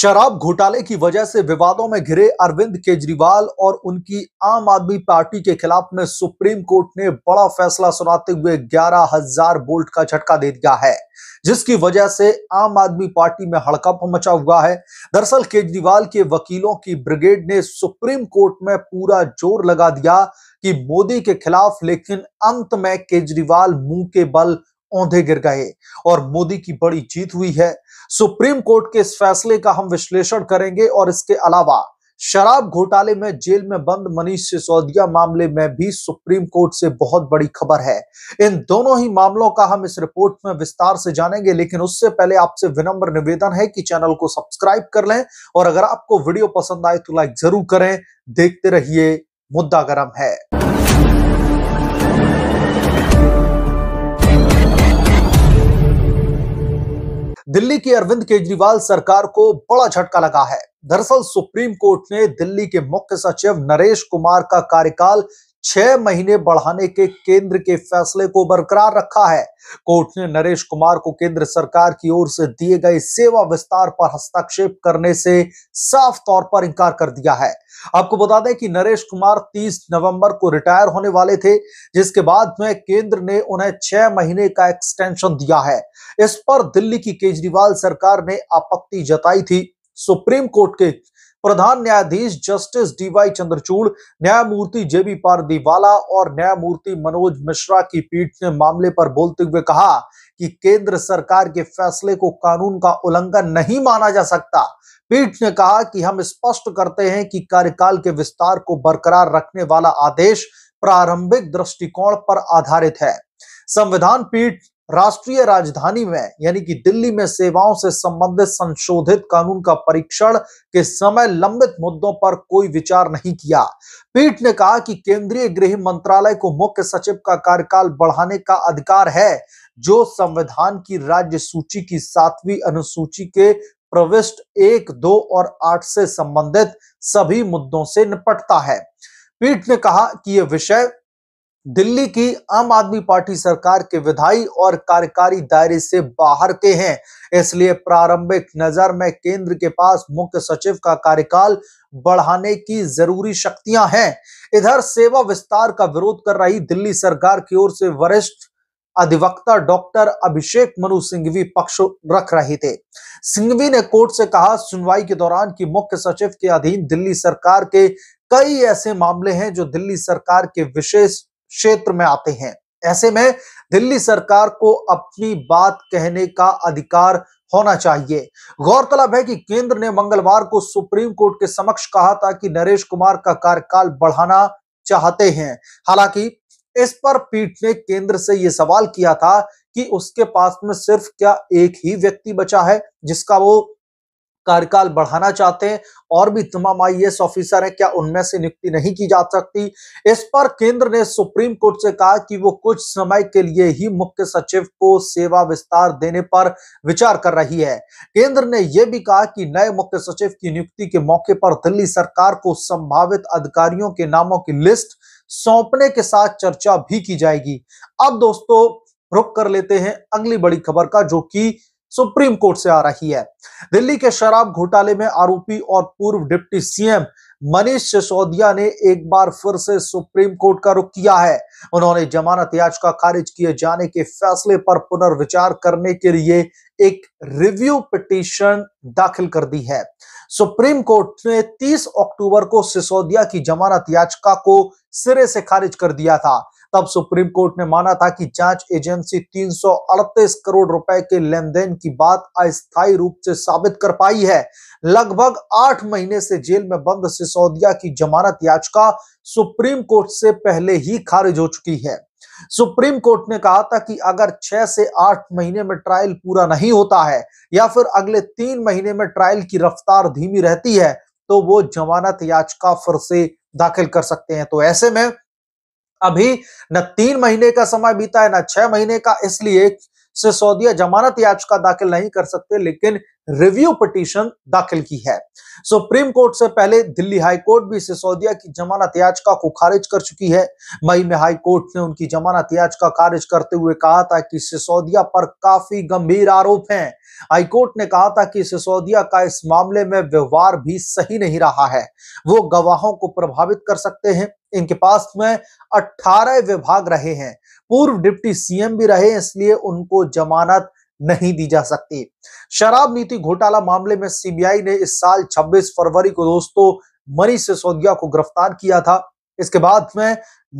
शराब घोटाले की वजह से विवादों में घिरे अरविंद केजरीवाल और उनकी आम आदमी पार्टी के खिलाफ में सुप्रीम कोर्ट ने बड़ा फैसला सुनाते हुए ग्यारह हजार बोल्ट का झटका दे दिया है जिसकी वजह से आम आदमी पार्टी में हड़कंप मचा हुआ है दरअसल केजरीवाल के वकीलों की ब्रिगेड ने सुप्रीम कोर्ट में पूरा जोर लगा दिया कि मोदी के खिलाफ लेकिन अंत में केजरीवाल मुंह के बल औंधे गिर गए और मोदी की बड़ी जीत हुई है सुप्रीम कोर्ट के इस फैसले का हम विश्लेषण करेंगे और इसके अलावा शराब घोटाले में जेल में बंद मनीष सिसोदिया मामले में भी सुप्रीम कोर्ट से बहुत बड़ी खबर है इन दोनों ही मामलों का हम इस रिपोर्ट में विस्तार से जानेंगे लेकिन उससे पहले आपसे विनम्र निवेदन है कि चैनल को सब्सक्राइब कर लें और अगर आपको वीडियो पसंद आए तो लाइक जरूर करें देखते रहिए मुद्दा गरम है दिल्ली की अरविंद केजरीवाल सरकार को बड़ा झटका लगा है दरअसल सुप्रीम कोर्ट ने दिल्ली के मुख्य सचिव नरेश कुमार का कार्यकाल छह महीने बढ़ाने के केंद्र के फैसले को बरकरार रखा है कोर्ट ने नरेश कुमार को केंद्र सरकार की ओर से दिए गए सेवा विस्तार पर हस्तक्षेप करने से साफ तौर पर इंकार कर दिया है आपको बता दें कि नरेश कुमार 30 नवंबर को रिटायर होने वाले थे जिसके बाद में केंद्र ने उन्हें छह महीने का एक्सटेंशन दिया है इस पर दिल्ली की केजरीवाल सरकार ने आपत्ति जताई थी सुप्रीम कोर्ट के प्रधान न्यायाधीश जस्टिस डीवाई चंद्रचूड़ न्यायमूर्ति जेबी पारदीवाला और न्यायमूर्ति मनोज मिश्रा की पीठ ने मामले पर बोलते हुए कहा कि केंद्र सरकार के फैसले को कानून का उल्लंघन नहीं माना जा सकता पीठ ने कहा कि हम स्पष्ट करते हैं कि कार्यकाल के विस्तार को बरकरार रखने वाला आदेश प्रारंभिक दृष्टिकोण पर आधारित है संविधान पीठ राष्ट्रीय राजधानी में यानी कि दिल्ली में सेवाओं से संबंधित संशोधित कानून का परीक्षण के समय लंबित मुद्दों पर कोई विचार नहीं किया पीठ ने कहा कि केंद्रीय गृह मंत्रालय को मुख्य सचिव का कार्यकाल बढ़ाने का अधिकार है जो संविधान की राज्य सूची की सातवीं अनुसूची के प्रविष्ट एक दो और आठ से संबंधित सभी मुद्दों से निपटता है पीठ ने कहा कि यह विषय दिल्ली की आम आदमी पार्टी सरकार के विधायी और कार्यकारी दायरे से बाहर के हैं इसलिए प्रारंभिक नजर में केंद्र के पास मुख्य सचिव का कार्यकाल बढ़ाने की जरूरी शक्तियां हैं इधर सेवा विस्तार का विरोध कर रही दिल्ली सरकार की ओर से वरिष्ठ अधिवक्ता डॉक्टर अभिषेक मनु सिंघवी पक्ष रख रहे थे सिंघवी ने कोर्ट से कहा सुनवाई के दौरान कि मुख्य सचिव के अधीन दिल्ली सरकार के कई ऐसे मामले हैं जो दिल्ली सरकार के विशेष क्षेत्र में आते हैं ऐसे में दिल्ली सरकार को अपनी बात कहने का अधिकार होना चाहिए गौरतलब है कि केंद्र ने मंगलवार को सुप्रीम कोर्ट के समक्ष कहा था कि नरेश कुमार का कार्यकाल बढ़ाना चाहते हैं हालांकि इस पर पीठ ने केंद्र से यह सवाल किया था कि उसके पास में सिर्फ क्या एक ही व्यक्ति बचा है जिसका वो कार्यकाल बढ़ाना चाहते हैं और भी तमाम आई ऑफिसर हैं क्या उनमें से नियुक्ति नहीं की जा सकती इस पर केंद्र ने सुप्रीम कोर्ट से कहा कि वो कुछ समय के लिए ही मुख्य सचिव को सेवा विस्तार देने पर विचार कर रही है केंद्र ने यह भी कहा कि नए मुख्य सचिव की नियुक्ति के मौके पर दिल्ली सरकार को संभावित अधिकारियों के नामों की लिस्ट सौंपने के साथ चर्चा भी की जाएगी अब दोस्तों रुक कर लेते हैं अगली बड़ी खबर का जो कि सुप्रीम कोर्ट से आ रही है दिल्ली के शराब घोटाले में आरोपी और पूर्व डिप्टी सीएम मनीष सिसोदिया ने एक बार फिर से सुप्रीम कोर्ट का रुख किया है उन्होंने जमानत याचिका खारिज किए जाने के फैसले पर पुनर्विचार करने के लिए एक रिव्यू पिटीशन दाखिल कर दी है सुप्रीम कोर्ट ने 30 अक्टूबर को सिसोदिया की जमानत याचिका को सिरे से खारिज कर दिया था तब सुप्रीम कोर्ट ने माना था कि जांच एजेंसी तीन करोड़ रुपए के लेन देन की बात अस्थायी रूप से साबित कर पाई है लगभग आठ महीने से जेल में बंद सिसोदिया की जमानत याचिका सुप्रीम कोर्ट से पहले ही खारिज हो चुकी है सुप्रीम कोर्ट ने कहा था कि अगर छह से आठ महीने में ट्रायल पूरा नहीं होता है या फिर अगले तीन महीने में ट्रायल की रफ्तार धीमी रहती है तो वो जमानत याचिका फिर से दाखिल कर सकते हैं तो ऐसे में अभी न तीन महीने का समय बीता है न छह महीने का इसलिए से सऊदीया जमानत याचिका दाखिल नहीं कर सकते लेकिन रिव्यू पटिशन दाखिल की है सुप्रीम कोर्ट से पहले दिल्ली हाई कोर्ट भी सिसोदिया की जमानत याचिका को खारिज कर चुकी है मई में हाई कोर्ट ने उनकी जमानत याचिका खारिज करते हुए कहा था कि सिसोदिया पर काफी गंभीर आरोप हैं हाई कोर्ट ने कहा था कि सिसोदिया का इस मामले में व्यवहार भी सही नहीं रहा है वो गवाहों को प्रभावित कर सकते हैं इनके पास में अठारह विभाग रहे हैं पूर्व डिप्टी सीएम भी रहे इसलिए उनको जमानत नहीं दी जा सकती शराब नीति घोटाला मामले में सीबीआई ने इस साल 26 फरवरी को दोस्तों मनीष सिसोदिया को गिरफ्तार किया था इसके बाद में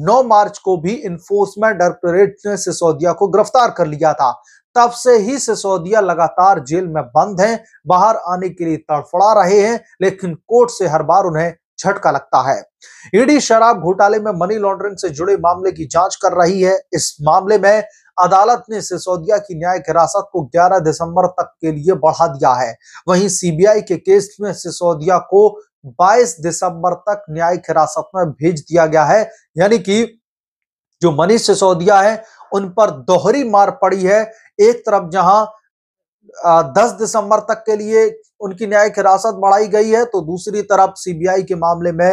9 मार्च को भी इन्फोर्समेंट डायरेक्टोरेट ने सिसोदिया को गिरफ्तार कर लिया था तब से ही सिसोदिया लगातार जेल में बंद हैं बाहर आने के लिए तड़फड़ा रहे हैं लेकिन कोर्ट से हर बार उन्हें झटका लगता है ईडी शराब घोटाले में मनी लॉन्ड्रिंग से जुड़े मामले की जांच कर रही है इस मामले में अदालत ने सिसोदिया की न्यायिक हिरासत को 11 दिसंबर तक के लिए बढ़ा दिया है वहीं सीबीआई के केस में सिसोदिया को 22 दिसंबर तक न्यायिक हिरासत में भेज दिया गया है यानी कि जो मनीष सिसोदिया है उन पर दोहरी मार पड़ी है एक तरफ जहां दस दिसंबर तक के लिए उनकी न्यायिक हिरासत बढ़ाई गई है तो दूसरी तरफ सीबीआई के मामले में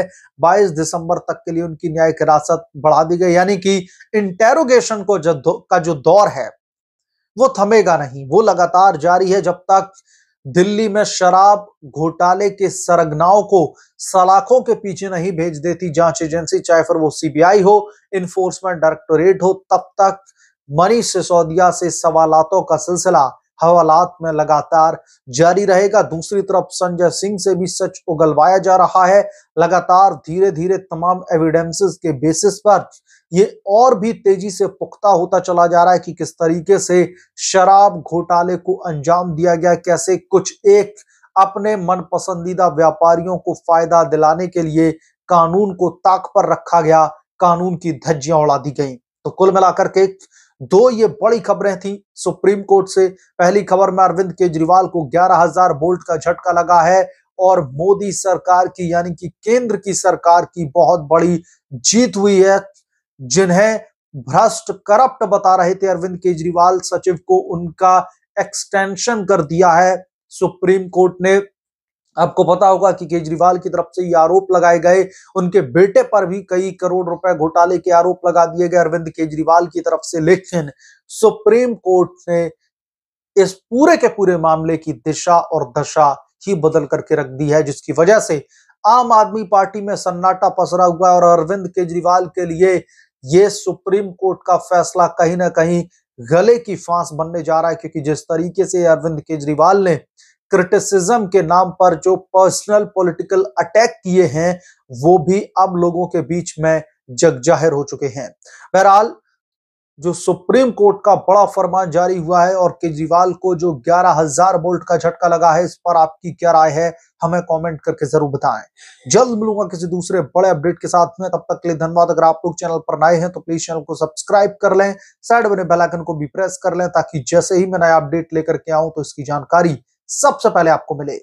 22 दिसंबर तक के लिए उनकी न्यायिक हिरासत बढ़ा दी गई यानी कि इंटेरोगेशन को जो का जो दौर है वो थमेगा नहीं वो लगातार जारी है जब तक दिल्ली में शराब घोटाले के सरगनाओं को सलाखों के पीछे नहीं भेज देती जांच एजेंसी चाहे फिर वो सीबीआई हो इन्फोर्समेंट डायरेक्टोरेट हो तब तक मनीष सिसोदिया से सवालतों का सिलसिला हवालात में लगातार जारी रहेगा दूसरी तरफ संजय सिंह से भी सच उगलवाया जा रहा है लगातार धीरे धीरे तमाम एविडेंसेस के बेसिस पर ये और भी तेजी से पुख्ता होता चला जा रहा है कि किस तरीके से शराब घोटाले को अंजाम दिया गया कैसे कुछ एक अपने मन पसंदीदा व्यापारियों को फायदा दिलाने के लिए कानून को ताक पर रखा गया कानून की धज्जियां उड़ा दी गई तो कुल मिलाकर के दो ये बड़ी खबरें थी सुप्रीम कोर्ट से पहली खबर में अरविंद केजरीवाल को 11000 वोल्ट का झटका लगा है और मोदी सरकार की यानी कि केंद्र की सरकार की बहुत बड़ी जीत हुई है जिन्हें भ्रष्ट करप्ट बता रहे थे अरविंद केजरीवाल सचिव को उनका एक्सटेंशन कर दिया है सुप्रीम कोर्ट ने आपको पता होगा कि केजरीवाल की तरफ से ये आरोप लगाए गए उनके बेटे पर भी कई करोड़ रुपए घोटाले के आरोप लगा दिए गए अरविंद केजरीवाल की तरफ से लेकिन सुप्रीम कोर्ट ने इस पूरे के पूरे मामले की दिशा और दशा ही बदल करके रख दी है जिसकी वजह से आम आदमी पार्टी में सन्नाटा पसरा हुआ है और अरविंद केजरीवाल के लिए ये सुप्रीम कोर्ट का फैसला कहीं ना कहीं गले की फांस बनने जा रहा है क्योंकि जिस तरीके से अरविंद केजरीवाल ने क्रिटिसिज्म के नाम पर जो पर्सनल पॉलिटिकल अटैक किए हैं वो भी अब लोगों के बीच में जग जाहिर हो चुके हैं बहरहाल जो सुप्रीम कोर्ट का बड़ा फरमान जारी हुआ है और केजरीवाल को जो ग्यारह हजार वोल्ट का झटका लगा है इस पर आपकी क्या राय है हमें कमेंट करके जरूर बताएं जल्द मिलूंगा किसी दूसरे बड़े अपडेट के साथ में तब तक के लिए धन्यवाद अगर आप लोग चैनल पर नए हैं तो प्लीज चैनल को सब्सक्राइब कर लें साइड बने बेलाइकन को भी प्रेस कर लें ताकि जैसे ही मैं नया अपडेट लेकर के आऊं तो इसकी जानकारी सबसे पहले आपको मिले